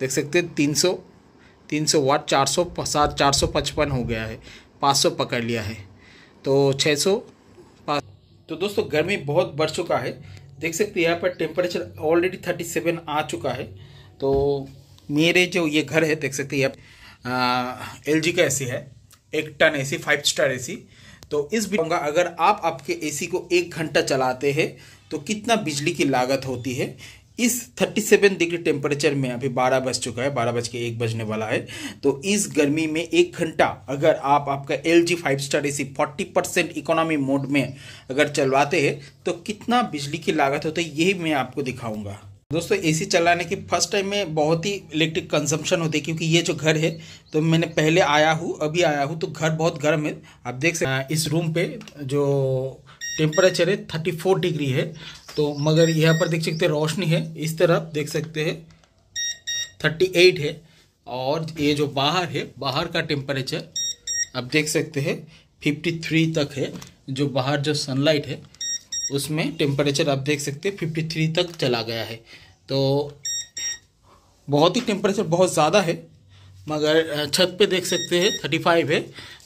देख सकते तीन सौ तीन सौ वाट चार सौ सात चार सौ पचपन हो गया है पाँच सौ पकड़ लिया है तो छः सौ तो दोस्तों गर्मी बहुत बढ़ चुका है देख सकते हैं यहाँ पर टेम्परेचर ऑलरेडी थर्टी सेवन आ चुका है तो मेरे जो ये घर है देख सकते हैं यहाँ एल जी का ए है एक टन ए फाइव स्टार ए तो इस बीऊँगा अगर आप आपके एसी को एक घंटा चलाते हैं तो कितना बिजली की लागत होती है इस 37 डिग्री टेम्परेचर में अभी 12 बज चुका है 12 बज के एक बजने वाला है तो इस गर्मी में एक घंटा अगर आप आपका L G five star A C forty percent economy mode में अगर चलवाते हैं तो कितना बिजली की लागत होती है यही मैं आपको दिखाऊंगा दोस्तों एसी चलाने की फर्स्ट टाइम में बहुत ही इलेक्ट्रिक कंजम्पशन होती है क्योंकि ये जो घर है तो मैंने पहले आया हूँ अभी आया हूँ तो घर बहुत गर्म है आप देख सकते इस रूम पे जो टेम्परेचर है थर्टी फोर डिग्री है तो मगर यहाँ पर देख सकते हैं रोशनी है इस तरफ देख सकते हैं थर्टी एट है और ये जो बाहर है बाहर का टेम्परेचर आप देख सकते हैं फिफ्टी थ्री तक है जो बाहर जो सनलाइट है उसमें टेम्परेचर आप देख सकते हैं फिफ्टी थ्री तक चला गया है तो बहुत ही टेम्परेचर बहुत ज़्यादा है मगर छत पे देख सकते हैं थर्टी फाइव है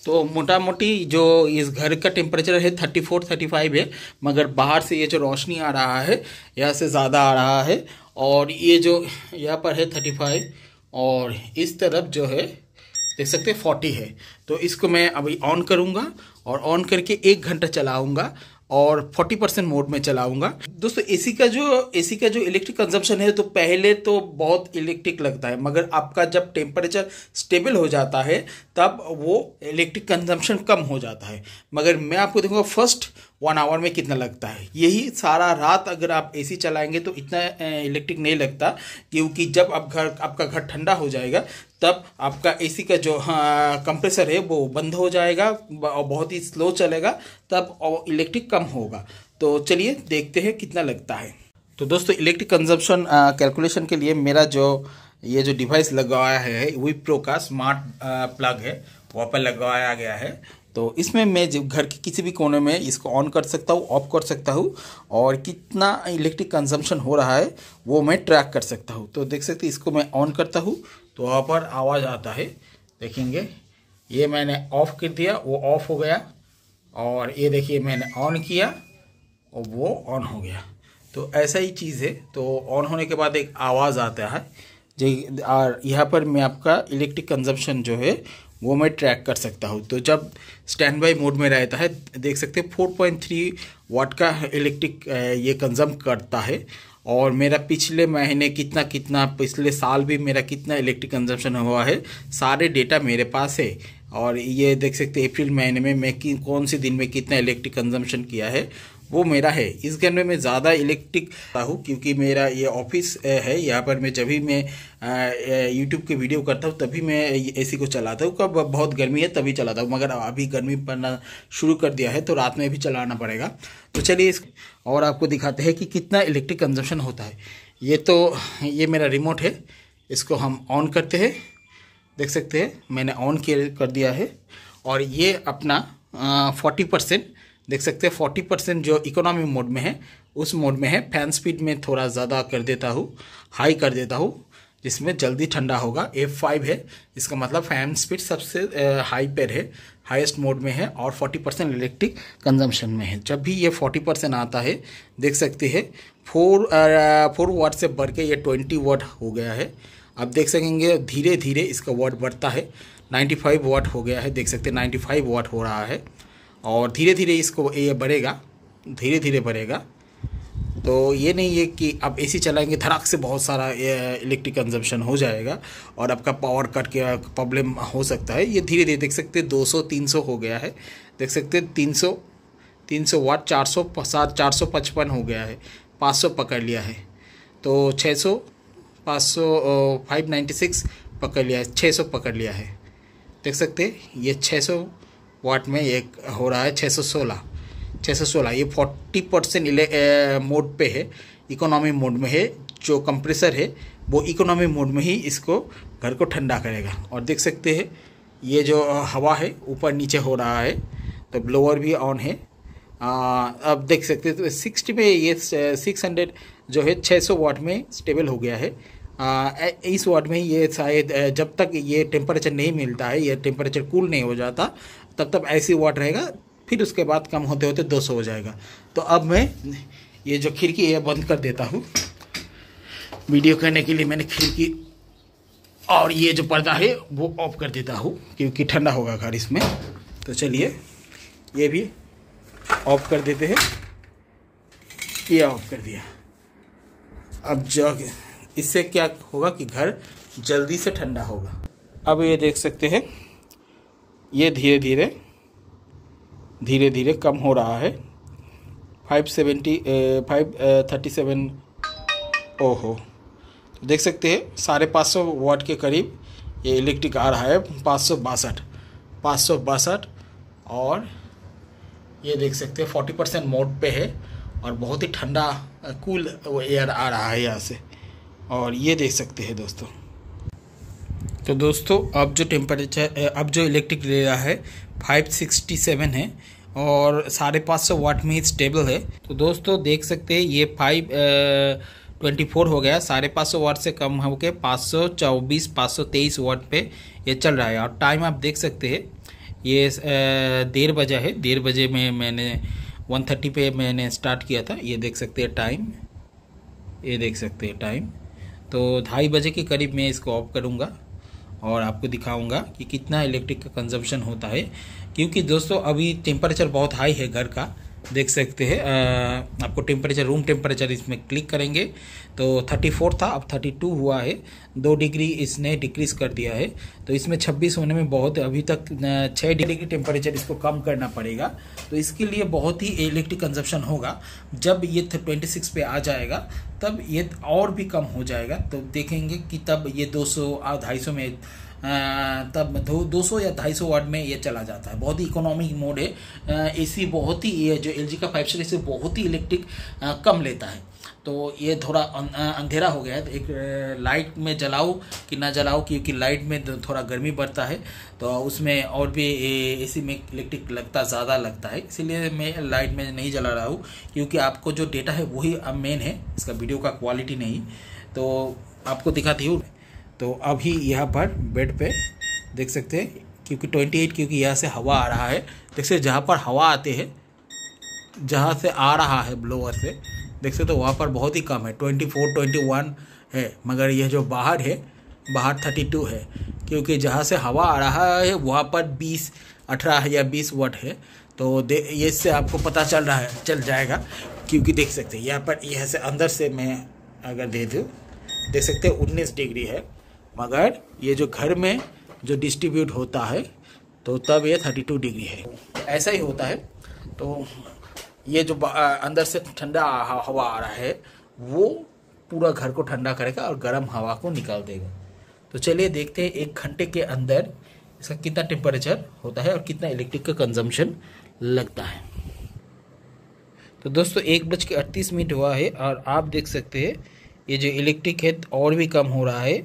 तो मोटा मोटी जो इस घर का टेम्परेचर है थर्टी फोर थर्टी फाइव है मगर बाहर से ये जो रोशनी आ रहा है यहाँ से ज़्यादा आ रहा है और ये जो यहाँ पर है थर्टी फाइव और इस तरफ जो है देख सकते हैं फोर्टी है तो इसको मैं अभी ऑन करूँगा और ऑन करके एक घंटा चलाऊँगा और 40 परसेंट मोड में चलाऊंगा दोस्तों एसी का जो एसी का जो इलेक्ट्रिक कंजम्पशन है तो पहले तो बहुत इलेक्ट्रिक लगता है मगर आपका जब टेम्परेचर स्टेबल हो जाता है तब वो इलेक्ट्रिक कंजम्पशन कम हो जाता है मगर मैं आपको देखूंगा फर्स्ट वन आवर में कितना लगता है यही सारा रात अगर आप एसी चलाएंगे तो इतना इलेक्ट्रिक नहीं लगता क्योंकि जब आप घर आपका घर ठंडा हो जाएगा तब आपका एसी का जो हाँ कंप्रेसर है वो बंद हो जाएगा और बहुत ही स्लो चलेगा तब और इलेक्ट्रिक कम होगा तो चलिए देखते हैं कितना लगता है तो दोस्तों इलेक्ट्रिक कंजप्शन कैलकुलेशन के लिए मेरा जो ये जो डिवाइस लगवाया है विप्रो प्रो का स्मार्ट प्लग है वहाँ पर लगवाया गया है तो इसमें मैं जब घर के किसी भी कोने में इसको ऑन कर सकता हूँ ऑफ कर सकता हूँ और कितना इलेक्ट्रिक कंजम्पशन हो रहा है वो मैं ट्रैक कर सकता हूँ तो देख सकते इसको मैं ऑन करता हूँ तो वहाँ पर आवाज़ आता है देखेंगे ये मैंने ऑफ़ कर दिया वो ऑफ़ हो गया और ये देखिए मैंने ऑन किया और वो ऑन हो गया तो ऐसा ही चीज़ है तो ऑन होने के बाद एक आवाज़ आता है जो और यहाँ पर मैं आपका इलेक्ट्रिक कंजम्पशन जो है वो मैं ट्रैक कर सकता हूँ तो जब स्टैंड बाई मोड में रहता है देख सकते हैं फोर पॉइंट थ्री वाट का इलेक्ट्रिक ये कंजम करता है और मेरा पिछले महीने कितना कितना पिछले साल भी मेरा कितना इलेक्ट्रिक कंजम्पशन हुआ है सारे डेटा मेरे पास है और ये देख सकते हैं अप्रैल महीने में मैं कौन से दिन में कितना इलेक्ट्रिक कंजम्पशन किया है वो मेरा है इस घर में मैं ज़्यादा इलेक्ट्रिक हूँ क्योंकि मेरा ये ऑफिस है यहाँ पर मैं जब भी मैं यूट्यूब के वीडियो करता हूँ तभी मैं एसी को चलाता हूँ कब बहुत गर्मी है तभी चलाता हूँ मगर अभी गर्मी पड़ना शुरू कर दिया है तो रात में भी चलाना पड़ेगा तो चलिए इस और आपको दिखाते हैं कि कितना इलेक्ट्रिक कंजम्पन होता है ये तो ये मेरा रिमोट है इसको हम ऑन करते हैं देख सकते हैं मैंने ऑन कर दिया है और ये अपना फोर्टी परसेंट देख सकते हैं फोर्टी परसेंट जो इकोनॉमी मोड में है उस मोड में है फैन स्पीड में थोड़ा ज़्यादा कर देता हूँ हाई कर देता हूँ जिसमें जल्दी ठंडा होगा एफ फाइव है इसका मतलब फैन स्पीड सबसे हाई पर है हाईएस्ट मोड में है और फोर्टी परसेंट इलेक्ट्रिक कंजम्पशन में है जब भी ये फोर्टी परसेंट आता है देख सकते हैं फोर फोर वाट से बढ़ के ये ट्वेंटी वाट हो गया है आप देख सकेंगे धीरे धीरे इसका वाट बढ़ता है फाइव वाट हो गया है देख सकते हैं फाइव वाट हो रहा है और धीरे धीरे इसको ये बढ़ेगा धीरे धीरे बढ़ेगा तो ये नहीं है कि आप ए सी चलाएंगे धड़ाक से बहुत सारा इलेक्ट्रिक कंजम्पशन हो जाएगा और आपका पावर कट के प्रॉब्लम हो सकता है ये धीरे धीरे देख सकते हैं 200 300 हो गया है देख सकते हैं 300 300 वाट 400 सात चार सौ पचपन हो गया है 500 पकड़ लिया है तो 600 500 596 पकड़ लिया है छः पकड़ लिया है देख सकते ये छः वाट में एक हो रहा है 616 616 ये 40 परसेंट मोड पे है इकोनॉमी मोड में है जो कंप्रेसर है वो इकोनॉमी मोड में ही इसको घर को ठंडा करेगा और देख सकते हैं ये जो हवा है ऊपर नीचे हो रहा है तो ब्लोअर भी ऑन है आ, अब देख सकते हैं तो सिक्सटी में ये सिक्स हंड्रेड जो है छः सौ वाट में स्टेबल हो गया है आ, इस वाट में ये शायद जब तक ये टेम्परेचर नहीं मिलता है ये टेम्परेचर कूल नहीं हो जाता तब तब ऐसी वाट रहेगा फिर उसके बाद कम होते होते 200 हो जाएगा तो अब मैं ये जो खिड़की है बंद कर देता हूँ वीडियो करने के लिए मैंने खिड़की और ये जो पर्दा है वो ऑफ कर देता हूँ क्योंकि ठंडा होगा घर इसमें तो चलिए ये भी ऑफ कर देते हैं ये ऑफ कर दिया अब जग इससे क्या होगा कि घर जल्दी से ठंडा होगा अब ये देख सकते हैं ये धीरे धीरे धीरे धीरे कम हो रहा है five seventy five thirty seven देख सकते हैं साढ़े पाँच सौ वाट के करीब ये इलेक्ट्रिक आ रहा है पाँच सौ बासठ पाँच सौ बासठ और ये देख सकते हैं फोर्टी परसेंट मोड पे है और बहुत ही ठंडा कूल वो एयर आ रहा है यहाँ से और ये देख सकते हैं दोस्तों तो दोस्तों अब जो टेम्परेचर अब जो इलेक्ट्रिक ले रहा है 567 है और साढ़े पाँच सौ वाट में स्टेबल है तो दोस्तों देख सकते हैं ये फाइव ट्वेंटी फोर हो गया साढ़े पाँच सौ वाट से कम के पाँच सौ चौबीस पाँच सौ तेईस वाट पे ये चल रहा है और टाइम आप देख सकते हैं ये देर बजा है देर बजे में मैंने वन थर्टी पे मैंने स्टार्ट किया था ये देख सकते हैं टाइम ये देख सकते हैं टाइम तो ढाई बजे के करीब मैं इसको ऑफ करूँगा और आपको दिखाऊंगा कि कितना इलेक्ट्रिक का कंजप्शन होता है क्योंकि दोस्तों अभी टेम्परेचर बहुत हाई है घर का देख सकते हैं आपको टेम्परेचर रूम टेम्परेचर इसमें क्लिक करेंगे तो 34 था अब 32 हुआ है दो डिग्री इसने डिक्रीज कर दिया है तो इसमें 26 होने में बहुत अभी तक छः डिग्री टेम्परेचर इसको कम करना पड़ेगा तो इसके लिए बहुत ही इलेक्ट्रिक कंजप्शन होगा जब ये 26 पे आ जाएगा तब ये और भी कम हो जाएगा तो देखेंगे कि तब ये 200 सौ ढाई में तब दो दो सौ या ढाई सौ वाट में ये चला जाता है बहुत ही इकोनॉमिक मोड है एसी बहुत ही ये जो एल का फाइव सीरीज एसी बहुत ही इलेक्ट्रिक कम लेता है तो ये थोड़ा अं, अंधेरा हो गया है एक लाइट में जलाओ कि ना जलाओ क्योंकि लाइट में थोड़ा गर्मी बढ़ता है तो उसमें और भी ए में इलेक्ट्रिक लगता ज़्यादा लगता है इसीलिए मैं लाइट में नहीं जला रहा हूँ क्योंकि आपको जो डेटा है वही अब मेन है इसका वीडियो का क्वालिटी नहीं तो आपको दिखाती हूँ तो अभी यहाँ पर बेड पे देख सकते हैं क्योंकि ट्वेंटी एट क्योंकि यहाँ से हवा आ रहा है देख सकते जहाँ पर हवा आते हैं जहाँ से आ रहा है ब्लोअर से देख सकते तो वहाँ पर बहुत ही कम है ट्वेंटी फोर ट्वेंटी वन है मगर यह जो बाहर है बाहर थर्टी टू है क्योंकि जहाँ से हवा आ रहा है वहाँ पर बीस अठारह या बीस वट है तो दे इससे आपको पता चल रहा है चल जाएगा क्योंकि देख सकते यहाँ पर यह से अंदर से मैं अगर दे दूँ देख सकते हैं उन्नीस डिग्री है मगर ये जो घर में जो डिस्ट्रीब्यूट होता है तो तब ये 32 डिग्री है ऐसा ही होता है तो ये जो अंदर से ठंडा हवा आ रहा है वो पूरा घर को ठंडा करेगा और गर्म हवा को निकाल देगा तो चलिए देखते हैं एक घंटे के अंदर इसका कितना टेम्परेचर होता है और कितना इलेक्ट्रिक का कंजम्पशन लगता है तो दोस्तों एक बज के अड़तीस मिनट हुआ है और आप देख सकते हैं ये जो इलेक्ट्रिक है तो और भी कम हो रहा है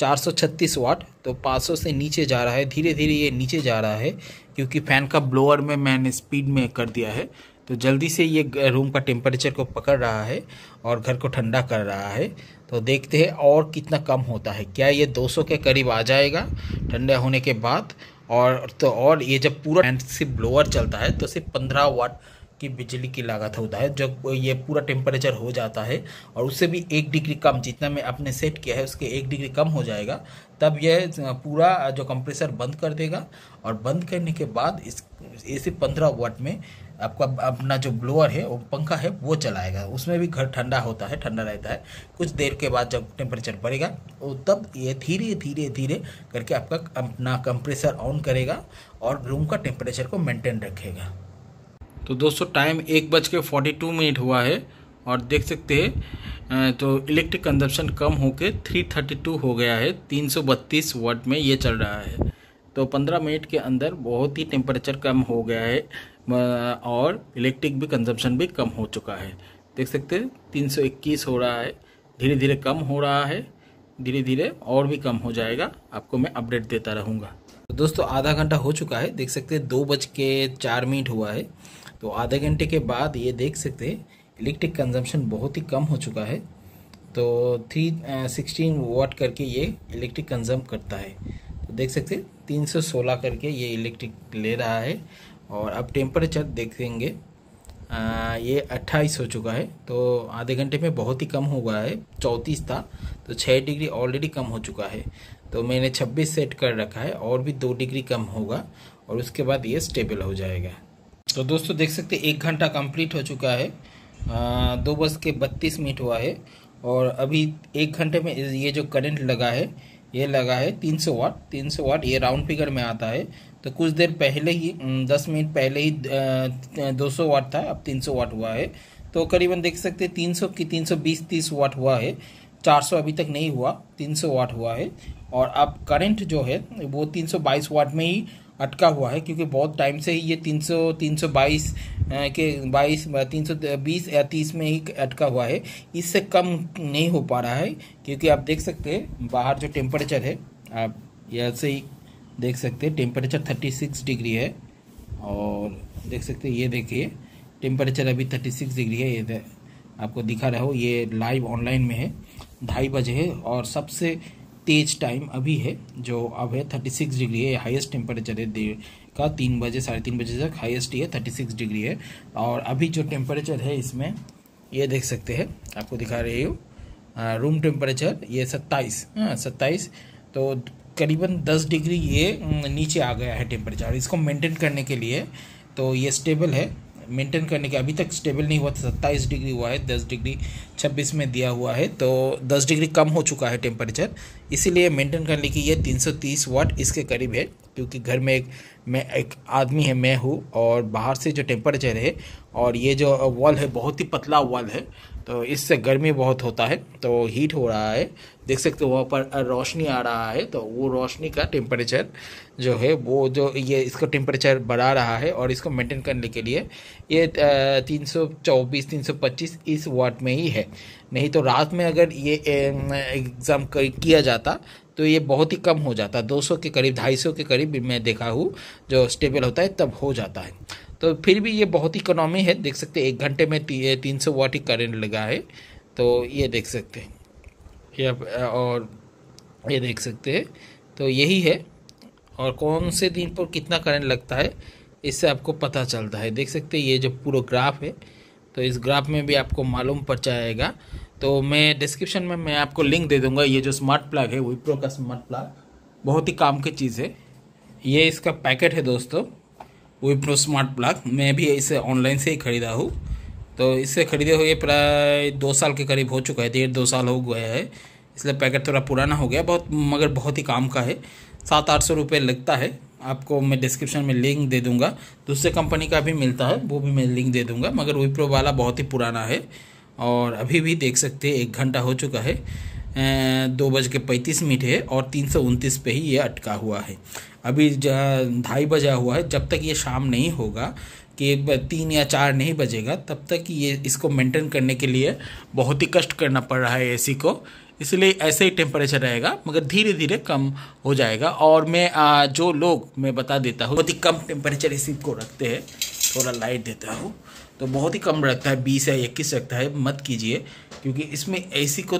436 वाट तो 500 से नीचे जा रहा है धीरे धीरे ये नीचे जा रहा है क्योंकि फ़ैन का ब्लोअर में मैंने स्पीड में कर दिया है तो जल्दी से ये रूम का टेम्परेचर को पकड़ रहा है और घर को ठंडा कर रहा है तो देखते हैं और कितना कम होता है क्या ये 200 के करीब आ जाएगा ठंडा होने के बाद और तो और ये जब पूरा सिर्फ ब्लोअर चलता है तो सिर्फ पंद्रह वाट कि बिजली की लागत होता है जब ये पूरा टेम्परेचर हो जाता है और उससे भी एक डिग्री कम जितना मैं आपने सेट किया है उसके एक डिग्री कम हो जाएगा तब यह पूरा जो कंप्रेसर बंद कर देगा और बंद करने के बाद इस ए पंद्रह वाट में आपका अपना जो ब्लोअर है वो पंखा है वो चलाएगा उसमें भी घर ठंडा होता है ठंडा रहता है कुछ देर के बाद जब टेम्परेचर बढ़ेगा वो तब ये धीरे धीरे धीरे करके आपका अपना कंप्रेसर ऑन करेगा और रूम का टेम्परेचर को मेंटेन रखेगा तो दोस्तों टाइम एक बज के फोर्टी टू मिनट हुआ है और देख सकते हैं तो इलेक्ट्रिक कंजप्शन कम होकर थ्री थर्टी टू हो गया है तीन सौ बत्तीस वाट में ये चल रहा है तो पंद्रह मिनट के अंदर बहुत ही टेम्परेचर कम हो गया है और इलेक्ट्रिक भी कंजप्शन भी कम हो चुका है देख सकते हैं तीन सौ इक्कीस हो रहा है धीरे धीरे कम हो रहा है धीरे धीरे और भी कम हो जाएगा आपको मैं अपडेट देता रहूँगा तो दोस्तों आधा घंटा हो चुका है देख सकते हैं दो बज के चार मिनट हुआ है तो आधे घंटे के बाद ये देख सकते हैं इलेक्ट्रिक कंजम्पशन बहुत ही कम हो चुका है तो थ्री सिक्सटीन वाट करके ये इलेक्ट्रिक कंजम्प करता है तो देख सकते हैं तीन सौ सोलह करके ये इलेक्ट्रिक ले रहा है और अब टेम्परेचर देखेंगे ये अट्ठाईस हो चुका है तो आधे घंटे में बहुत ही कम हो गया है चौंतीस था तो छः डिग्री ऑलरेडी कम हो चुका है तो मैंने छब्बीस सेट कर रखा है और भी दो डिग्री कम होगा और उसके बाद ये स्टेबल हो जाएगा तो दोस्तों देख सकते एक घंटा कंप्लीट हो चुका है आ, दो बज के बत्तीस मिनट हुआ है और अभी एक घंटे में ये जो करंट लगा है ये लगा है 300 वाट सौ वाट ये राउंड फिगर में आता है तो कुछ देर पहले ही दस मिनट पहले ही दो सौ वाट था अब तीन सौ वाट हुआ है तो करीबन देख सकते हैं तीन सौ की तीन सौ बीस तीस वाट हुआ है चार सौ अभी तक नहीं हुआ तीन सौ वाट हुआ है और अब करंट जो है वो तीन सौ बाईस वाट में ही अटका हुआ है क्योंकि बहुत टाइम से ही ये तीन सौ तीन सौ बाईस के बाईस तीन सौ बीस या तीस में ही अटका हुआ है इससे कम नहीं हो पा रहा है क्योंकि आप देख सकते हैं बाहर जो टेम्परेचर है आप से ही देख सकते हैं टेम्परेचर 36 डिग्री है और देख सकते हैं ये देखिए टेम्परेचर अभी 36 डिग्री है ये आपको दिखा रहा हो ये लाइव ऑनलाइन में है ढाई बजे है और सबसे तेज टाइम अभी है जो अब है थर्टी सिक्स डिग्री है हाईएस्ट टेम्परेचर है देर का तीन बजे साढ़े तीन बजे तक हाईएस्ट ये थर्टी सिक्स डिग्री है और अभी जो टेम्परेचर है इसमें ये देख सकते हैं आपको दिखा रही हूँ रूम टेम्परेचर ये सत्ताईस हाँ सत्ताईस तो करीबन 10 डिग्री ये नीचे आ गया है टेम्परेचर इसको मेंटेन करने के लिए तो ये स्टेबल है मेंटेन करने के अभी तक स्टेबल नहीं हुआ था सत्ताईस डिग्री हुआ है दस डिग्री छब्बीस में दिया हुआ है तो दस डिग्री कम हो चुका है टेम्परेचर इसीलिए मेंटेन करने की ये तीन सौ तीस वाट इसके करीब है क्योंकि घर में एक मैं एक आदमी है मैं हूँ और बाहर से जो टेम्परेचर है और ये जो वॉल है बहुत ही पतला वॉल है तो इससे गर्मी बहुत होता है तो हीट हो रहा है देख सकते हो वहाँ पर रोशनी आ रहा है तो वो रोशनी का टेम्परेचर जो है वो जो ये इसका टेम्परेचर बढ़ा रहा है और इसको मेंटेन करने के लिए ये तीन सौ चौबीस तीन सौ पच्चीस इस वाट में ही है नहीं तो रात में अगर ये एग्ज़ाम किया जाता तो ये बहुत ही कम हो जाता 200 के करीब 250 के करीब मैं देखा हूँ जो स्टेबल होता है तब हो जाता है तो फिर भी ये बहुत इकोनॉमी है देख सकते एक घंटे में ती, तीन सौ वाट ही करेंट लगा है तो ये देख सकते हैं या और ये देख सकते हैं तो यही है और कौन से दिन पर कितना करंट लगता है इससे आपको पता चलता है देख सकते हैं ये जो पूरा ग्राफ है तो इस ग्राफ में भी आपको मालूम पड़ जाएगा तो मैं डिस्क्रिप्शन में मैं आपको लिंक दे दूंगा ये जो स्मार्ट प्लग है विप्रो का स्मार्ट प्लग बहुत ही काम की चीज़ है ये इसका पैकेट है दोस्तों विप्रो स्मार्ट प्लग मैं भी इसे ऑनलाइन से ही ख़रीदा हूँ तो इसे ख़रीदे हुए प्राय दो साल के करीब हो चुका है डेढ़ दो साल हो गया है इसलिए पैकेट थोड़ा पुराना हो गया बहुत मगर बहुत ही काम का है सात आठ सौ रुपये लगता है आपको मैं डिस्क्रिप्शन में लिंक दे दूंगा दूसरे कंपनी का भी मिलता है वो भी मैं लिंक दे दूंगा मगर विप्रो वाला बहुत ही पुराना है और अभी भी देख सकते हैं एक घंटा हो चुका है दो बज के पैंतीस मिनट है और तीन सौ उनतीस पे ही ये अटका हुआ है अभी ढाई बजा हुआ है जब तक ये शाम नहीं होगा कि तीन या चार नहीं बजेगा तब तक ये इसको मेंटेन करने के लिए बहुत ही कष्ट करना पड़ रहा है एसी को इसलिए ऐसे ही टेम्परेचर रहेगा मगर धीरे धीरे कम हो जाएगा और मैं जो लोग मैं बता देता हूँ बहुत ही कम टेम्परेचर इसी को रखते हैं थोड़ा लाइट देता हूँ तो बहुत ही कम रखता है बीस या इक्कीस रखता है मत कीजिए क्योंकि इसमें एसी को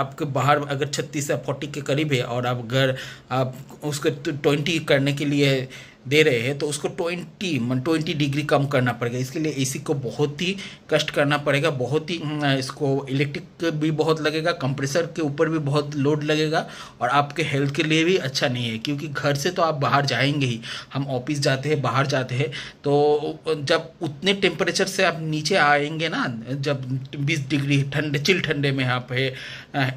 आपके बाहर अगर छत्तीस या फोर्टी के करीब है और आप घर आप उसके तो ट्वेंटी करने के लिए दे रहे हैं तो उसको ट्वेंटी ट्वेंटी डिग्री कम करना पड़ेगा इसके लिए एसी को बहुत ही कष्ट करना पड़ेगा बहुत ही इसको इलेक्ट्रिक भी बहुत लगेगा कंप्रेसर के ऊपर भी बहुत लोड लगेगा और आपके हेल्थ के लिए भी अच्छा नहीं है क्योंकि घर से तो आप बाहर जाएंगे ही हम ऑफिस जाते हैं बाहर जाते हैं तो जब उतने टेम्परेचर से आप नीचे आएंगे ना जब बीस डिग्री ठंडे चिल ठंडे में आप है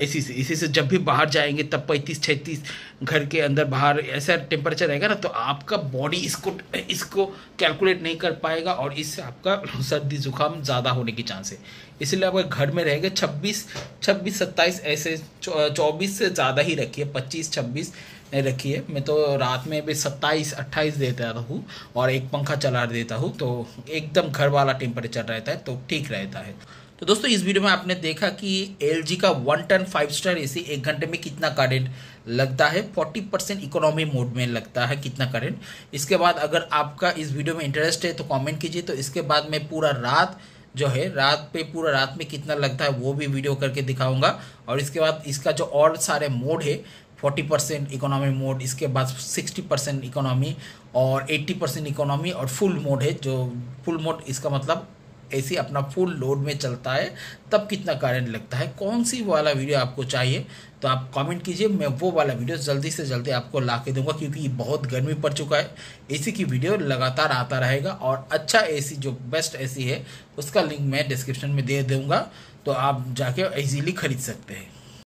ए सी से इसी से जब भी बाहर जाएंगे तब पैंतीस छत्तीस घर के अंदर बाहर ऐसा टेम्परेचर रहेगा ना तो आपका बॉडी इसको इसको कैलकुलेट नहीं कर पाएगा और इससे आपका सर्दी जुकाम ज़्यादा होने की चांस है इसलिए आप घर में रहेंगे छब्बीस छब्बीस सत्ताईस ऐसे चौबीस से ज़्यादा ही रखिए पच्चीस छब्बीस रखिए मैं तो रात में भी सत्ताईस अट्ठाईस देता हूँ और एक पंखा चला देता हूँ तो एकदम घर वाला टेम्परेचर रहता है तो ठीक रहता है तो दोस्तों इस वीडियो में आपने देखा कि एल का वन टन फाइव स्टार ए एक घंटे में कितना करेंट लगता है 40 परसेंट इकोनॉमी मोड में लगता है कितना करेंट इसके बाद अगर आपका इस वीडियो में इंटरेस्ट है तो कमेंट कीजिए तो इसके बाद मैं पूरा रात जो है रात पे पूरा रात में कितना लगता है वो भी वीडियो करके दिखाऊंगा और इसके बाद इसका जो और सारे मोड है फोर्टी परसेंट इकोनॉमी मोड इसके बाद सिक्सटी परसेंट इकोनॉमी और एट्टी परसेंट इकोनॉमी और फुल मोड है जो फुल मोड इसका मतलब ऐसे अपना फुल लोड में चलता है तब कितना करंट लगता है कौन सी वाला वीडियो आपको चाहिए तो आप कमेंट कीजिए मैं वो वाला वीडियो जल्दी से जल्दी आपको ला के दूंगा क्योंकि बहुत गर्मी पड़ चुका है एसी की वीडियो लगातार आता रहेगा और अच्छा एसी जो बेस्ट एसी है उसका लिंक मैं डिस्क्रिप्शन में दे दूंगा तो आप जाके ईजीली खरीद सकते हैं